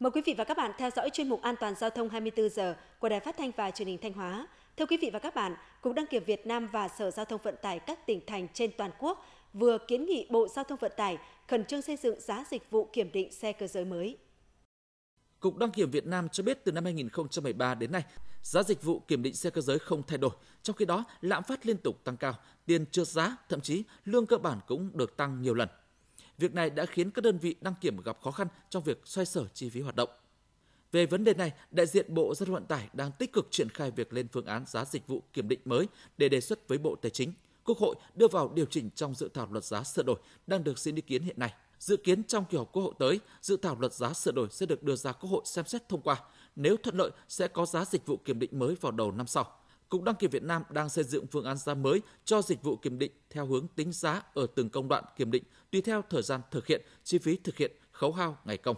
Mời quý vị và các bạn theo dõi chuyên mục An toàn giao thông 24 giờ của Đài Phát thanh và Truyền hình Thanh Hóa. Thưa quý vị và các bạn, Cục đăng kiểm Việt Nam và Sở Giao thông Vận tải các tỉnh thành trên toàn quốc vừa kiến nghị Bộ Giao thông Vận tải khẩn trương xây dựng giá dịch vụ kiểm định xe cơ giới mới. Cục đăng kiểm Việt Nam cho biết từ năm 2013 đến nay, giá dịch vụ kiểm định xe cơ giới không thay đổi, trong khi đó lạm phát liên tục tăng cao, tiền trượt giá, thậm chí lương cơ bản cũng được tăng nhiều lần. Việc này đã khiến các đơn vị đăng kiểm gặp khó khăn trong việc xoay sở chi phí hoạt động. Về vấn đề này, đại diện Bộ Giao thông Vận tải đang tích cực triển khai việc lên phương án giá dịch vụ kiểm định mới để đề xuất với Bộ Tài chính, Quốc hội đưa vào điều chỉnh trong dự thảo luật giá sửa đổi đang được xin ý kiến hiện nay. Dự kiến trong kỳ họp Quốc hội tới, dự thảo luật giá sửa đổi sẽ được đưa ra Quốc hội xem xét thông qua. Nếu thuận lợi sẽ có giá dịch vụ kiểm định mới vào đầu năm sau. Cục Đăng kiểm Việt Nam đang xây dựng phương án giá mới cho dịch vụ kiểm định theo hướng tính giá ở từng công đoạn kiểm định tùy theo thời gian thực hiện, chi phí thực hiện, khấu hao ngày công.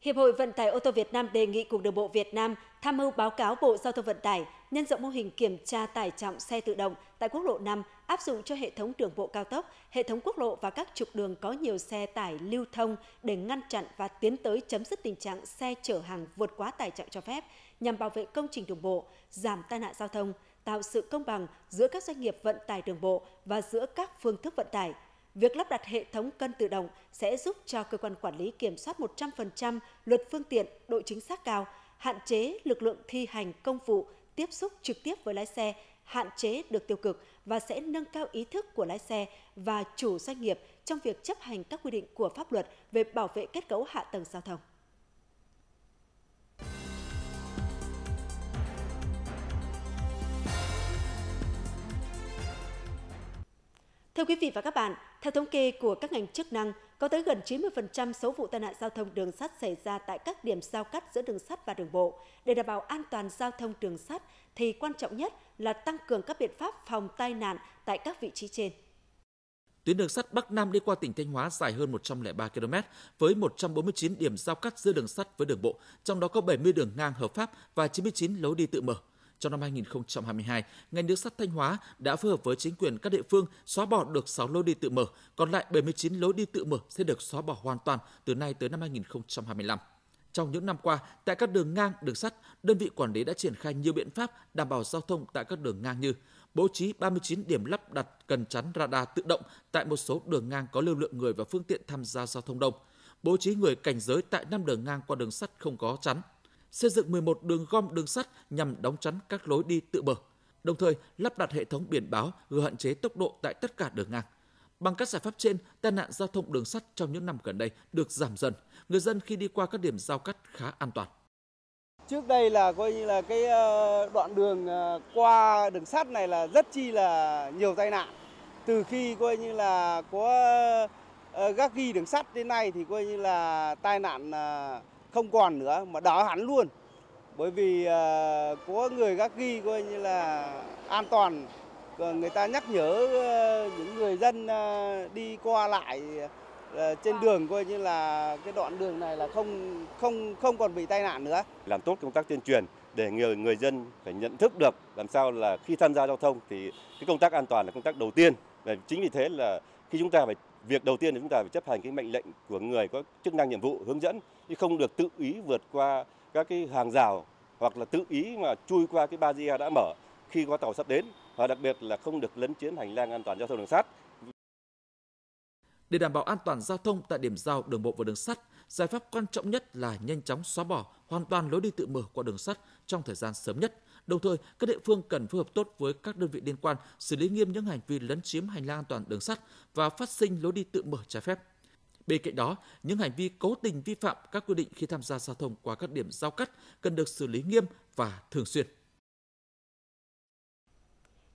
Hiệp hội Vận tải ô tô Việt Nam đề nghị Cục Đường bộ Việt Nam tham mưu báo cáo Bộ Giao thông Vận tải nhân rộng mô hình kiểm tra tải trọng xe tự động tại quốc lộ 5 áp dụng cho hệ thống đường bộ cao tốc, hệ thống quốc lộ và các trục đường có nhiều xe tải lưu thông để ngăn chặn và tiến tới chấm dứt tình trạng xe chở hàng vượt quá tải trọng cho phép nhằm bảo vệ công trình đường bộ, giảm tai nạn giao thông, tạo sự công bằng giữa các doanh nghiệp vận tải đường bộ và giữa các phương thức vận tải. Việc lắp đặt hệ thống cân tự động sẽ giúp cho cơ quan quản lý kiểm soát 100% luật phương tiện, độ chính xác cao, hạn chế lực lượng thi hành công vụ tiếp xúc trực tiếp với lái xe, hạn chế được tiêu cực và sẽ nâng cao ý thức của lái xe và chủ doanh nghiệp trong việc chấp hành các quy định của pháp luật về bảo vệ kết cấu hạ tầng giao thông. Thưa quý vị và các bạn, theo thống kê của các ngành chức năng, có tới gần 90% số vụ tai nạn giao thông đường sắt xảy ra tại các điểm giao cắt giữa đường sắt và đường bộ. Để đảm bảo an toàn giao thông đường sắt thì quan trọng nhất là tăng cường các biện pháp phòng tai nạn tại các vị trí trên. Tuyến đường sắt Bắc Nam đi qua tỉnh Thanh Hóa dài hơn 103 km với 149 điểm giao cắt giữa đường sắt với đường bộ, trong đó có 70 đường ngang hợp pháp và 99 lối đi tự mở. Trong năm 2022, ngành đường sắt Thanh Hóa đã phối hợp với chính quyền các địa phương xóa bỏ được 6 lối đi tự mở, còn lại 79 lối đi tự mở sẽ được xóa bỏ hoàn toàn từ nay tới năm 2025. Trong những năm qua, tại các đường ngang, đường sắt, đơn vị quản lý đã triển khai nhiều biện pháp đảm bảo giao thông tại các đường ngang như bố trí 39 điểm lắp đặt cần chắn radar tự động tại một số đường ngang có lưu lượng người và phương tiện tham gia giao thông đông, bố trí người cảnh giới tại năm đường ngang qua đường sắt không có chắn, xây dựng 11 đường gom đường sắt nhằm đóng chắn các lối đi tự bờ, đồng thời lắp đặt hệ thống biển báo vừa hạn chế tốc độ tại tất cả đường ngang. Bằng các giải pháp trên, tai nạn giao thông đường sắt trong những năm gần đây được giảm dần, người dân khi đi qua các điểm giao cắt khá an toàn. Trước đây là coi như là cái ờ, đoạn đường ờ, qua đường sắt này là rất chi là nhiều tai nạn. Từ khi coi như là có gác ờ, ghi đường sắt đến nay thì coi như là tai nạn không còn nữa mà đỡ hẳn luôn bởi vì à, có người gác ghi coi như là an toàn người ta nhắc nhở à, những người dân à, đi qua lại trên vâng. đường coi như là cái đoạn đường này là không không không còn bị tai nạn nữa làm tốt công tác tuyên truyền để người người dân phải nhận thức được làm sao là khi tham gia giao thông thì cái công tác an toàn là công tác đầu tiên và chính vì thế là khi chúng ta phải việc đầu tiên là chúng ta phải chấp hành cái mệnh lệnh của người có chức năng nhiệm vụ hướng dẫn chứ không được tự ý vượt qua các cái hàng rào hoặc là tự ý mà chui qua cái barrier đã mở khi có tàu sắp đến và đặc biệt là không được lấn chiếm hành lang an toàn giao thông đường sắt. Để đảm bảo an toàn giao thông tại điểm giao đường bộ và đường sắt, giải pháp quan trọng nhất là nhanh chóng xóa bỏ hoàn toàn lối đi tự mở qua đường sắt trong thời gian sớm nhất Đồng thời, các địa phương cần phối hợp tốt với các đơn vị liên quan xử lý nghiêm những hành vi lấn chiếm hành lang an toàn đường sắt và phát sinh lối đi tự mở trái phép. Bên cạnh đó, những hành vi cố tình vi phạm các quy định khi tham gia giao thông qua các điểm giao cắt cần được xử lý nghiêm và thường xuyên.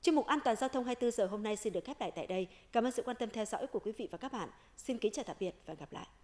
Chương mục An toàn giao thông 24 giờ hôm nay xin được khép lại tại đây. Cảm ơn sự quan tâm theo dõi của quý vị và các bạn. Xin kính chào tạm biệt và gặp lại.